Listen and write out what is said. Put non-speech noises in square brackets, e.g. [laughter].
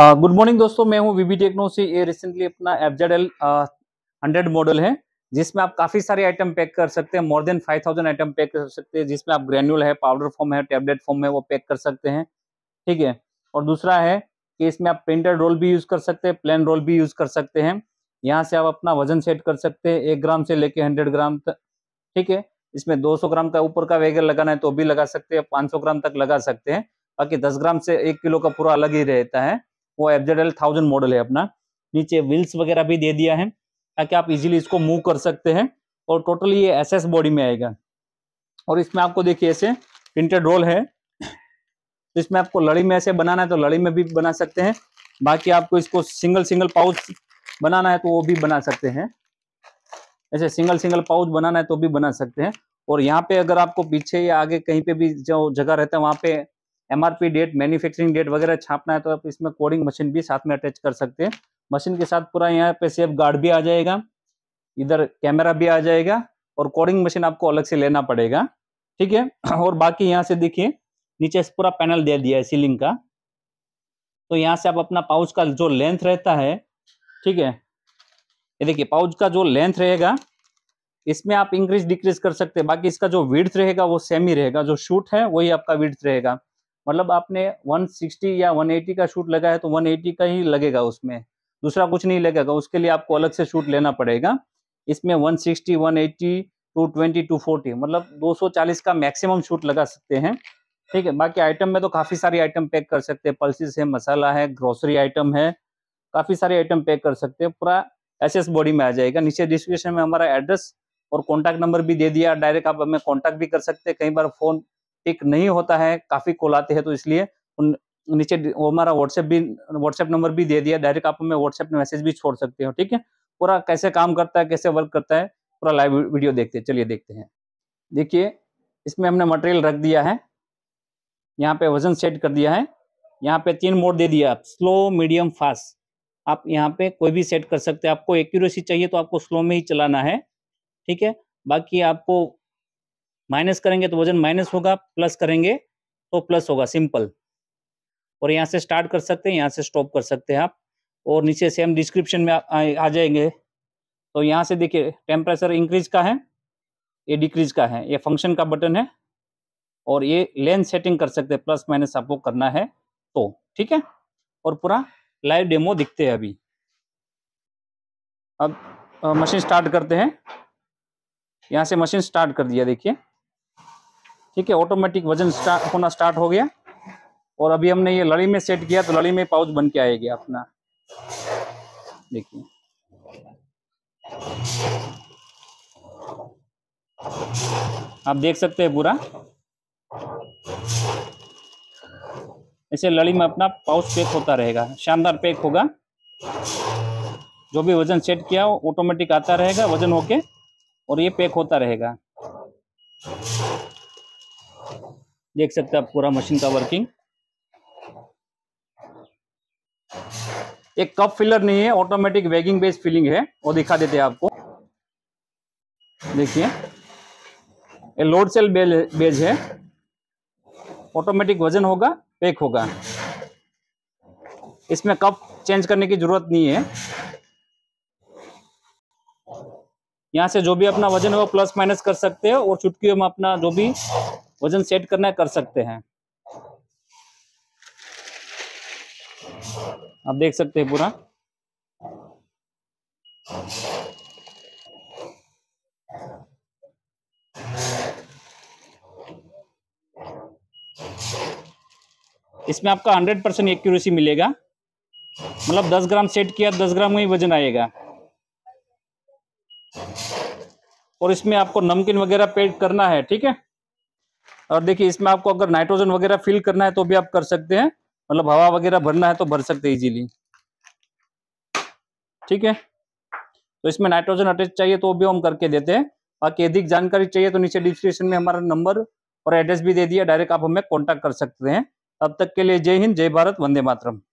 good morning दोस्तों मैं हूं वीबी टेक्नो से ये रिसेंटली अपना एफजेड एल हंड्रेड मॉडल है जिसमें आप काफी सारे आइटम पैक कर सकते हैं more than five thousand item pack कर सकते हैं जिसमें आप ग्रेन्यूल है पाउडर फॉर्म है टेबलेट फॉर्म है वो पैक कर सकते हैं ठीक है और दूसरा है कि इसमें आप प्रिंटेड रोल भी यूज कर सकते हैं प्लेन रोल भी यूज कर सकते हैं यहाँ से आप अपना वजन सेट कर सकते हैं एक ग्राम से लेके हंड्रेड ग्राम तक ठीक है इसमें दो सौ ग्राम का ऊपर का वेगर लगाना है तो भी लगा सकते हैं पाँच सौ ग्राम तक लगा सकते हैं बाकी दस ग्राम से एक किलो का पूरा अलग ही रहता है वो F Z L thousand model है अपना नीचे व्हील्स वगैरह भी दे दिया है ताकि आप इजीली इसको मूव कर सकते हैं और टोटली ये एसएस बॉडी में आएगा और इसमें आपको देखिए ऐसे प्रिंटेड रोल है तो इसमें आपको लड़ी में ऐसे बनाना है तो लड़ी में भी बना सकते हैं बाकी आपको इसको सिंगल सिंगल पाउच बनाना है तो वो भी बना सकते हैं ऐसे सिंगल सिंगल पाउच बनाना है तो भी बना सकते हैं और यहाँ पे अगर आपको पीछे या आगे कहीं पे भी जो जगह रहता है वहाँ पे एमआरपी डेट मैन्युफैक्चरिंग डेट वगैरह छापना है तो आप इसमें कोडिंग मशीन भी साथ में अटैच कर सकते हैं मशीन के साथ पूरा यहाँ पे सेफ गार्ड भी आ जाएगा इधर कैमरा भी आ जाएगा और कोडिंग मशीन आपको अलग से लेना पड़ेगा ठीक है [clears throat] और बाकी यहाँ से देखिए नीचे पूरा पैनल दे दिया है सीलिंग का तो यहाँ से आप अपना पाउच का जो लेंथ रहता है ठीक है ये देखिए पाउच का जो लेंथ रहेगा इसमें आप इंक्रीज डिक्रीज कर सकते हैं बाकी इसका जो विड्थ रहेगा वो सेम ही रहेगा जो शूट है वही आपका विड्थ रहेगा मतलब आपने 160 या 180 का शूट लगा है तो 180 का ही लगेगा उसमें दूसरा कुछ नहीं लगेगा उसके लिए आपको अलग से शूट लेना पड़ेगा इसमें 160 180 220 240 मतलब 240 का मैक्सिमम शूट लगा सकते हैं ठीक है बाकी आइटम में तो काफ़ी सारी आइटम पैक कर सकते हैं पल्सिस है मसाला है ग्रोसरी आइटम है काफ़ी सारे आइटम पैक कर सकते हैं पूरा एस बॉडी में आ जाएगा नीचे डिस्क्रिप्शन में हमारा एड्रेस और कॉन्टैक्ट नंबर भी दे दिया डायरेक्ट आप हमें कॉन्टैक्ट भी कर सकते हैं कई बार फोन पिक नहीं होता है काफी कॉल आते हैं तो इसलिए उन नीचे हमारा व्हाट्सएप भी व्हाट्सएप नंबर भी दे दिया डायरेक्ट आप हमें व्हाट्सएप में मैसेज भी छोड़ सकते हो ठीक है पूरा कैसे काम करता है कैसे वर्क करता है पूरा लाइव वीडियो देखते हैं चलिए देखते हैं देखिए इसमें हमने मटेरियल रख दिया है यहाँ पे वजन सेट कर दिया है यहाँ पे तीन मोड दे दिया स्लो मीडियम फास्ट आप यहाँ पे कोई भी सेट कर सकते हैं आपको एक्यूरेसी चाहिए तो आपको स्लो में ही चलाना है ठीक है बाकी आपको माइनस करेंगे तो वजन माइनस होगा प्लस करेंगे तो प्लस होगा सिंपल और यहाँ से स्टार्ट कर सकते हैं यहाँ से स्टॉप कर सकते हैं आप और नीचे सेम डिस्क्रिप्शन में आ, आ जाएंगे तो यहाँ से देखिए टेम्परेचर इंक्रीज का है ये डिक्रीज का है ये फंक्शन का बटन है और ये लेंथ सेटिंग कर सकते हैं प्लस माइनस आपको करना है तो ठीक है और पूरा लाइव डेमो दिखते हैं अभी अब मशीन स्टार्ट करते हैं यहाँ से मशीन स्टार्ट कर दिया देखिए ठीक है ऑटोमेटिक वजन स्टार्ट होना स्टार्ट हो गया और अभी हमने ये लड़ी में सेट किया तो लड़ी में पाउच बन के आएगा अपना देखिए आप देख सकते हैं पूरा ऐसे लड़ी में अपना पाउच पैक होता रहेगा शानदार पैक होगा जो भी वजन सेट किया वो ऑटोमेटिक आता रहेगा वजन होके और ये पैक होता रहेगा देख सकते हैं आप पूरा मशीन का वर्किंग एक कप फिलर नहीं है ऑटोमेटिक वेगिंग बेस्ड फिलिंग है वो दिखा देते हैं आपको देखिए ये लोड सेल बेज है ऑटोमेटिक वजन होगा पैक होगा इसमें कप चेंज करने की जरूरत नहीं है यहाँ से जो भी अपना वजन है वो प्लस माइनस कर सकते हैं और चुटकी में अपना जो भी वजन सेट करना कर सकते हैं आप देख सकते हैं पूरा इसमें आपका 100 परसेंट एक्यूरेसी मिलेगा मतलब 10 ग्राम सेट किया 10 ग्राम में ही वजन आएगा और इसमें आपको नमकीन वगैरह पेड करना है ठीक है और देखिए इसमें आपको अगर नाइट्रोजन वगैरह फिल करना है तो भी आप कर सकते हैं मतलब हवा वगैरह भरना है तो भर सकते हैं इजीली ठीक है तो इसमें नाइट्रोजन अटैच चाहिए तो भी हम करके देते हैं बाकी अधिक जानकारी चाहिए तो नीचे डिस्क्रिप्शन में हमारा नंबर और एड्रेस भी दे दिया डायरेक्ट आप हमें कॉन्टैक्ट कर सकते हैं तब तक के लिए जय हिंद जय भारत वंदे मातरम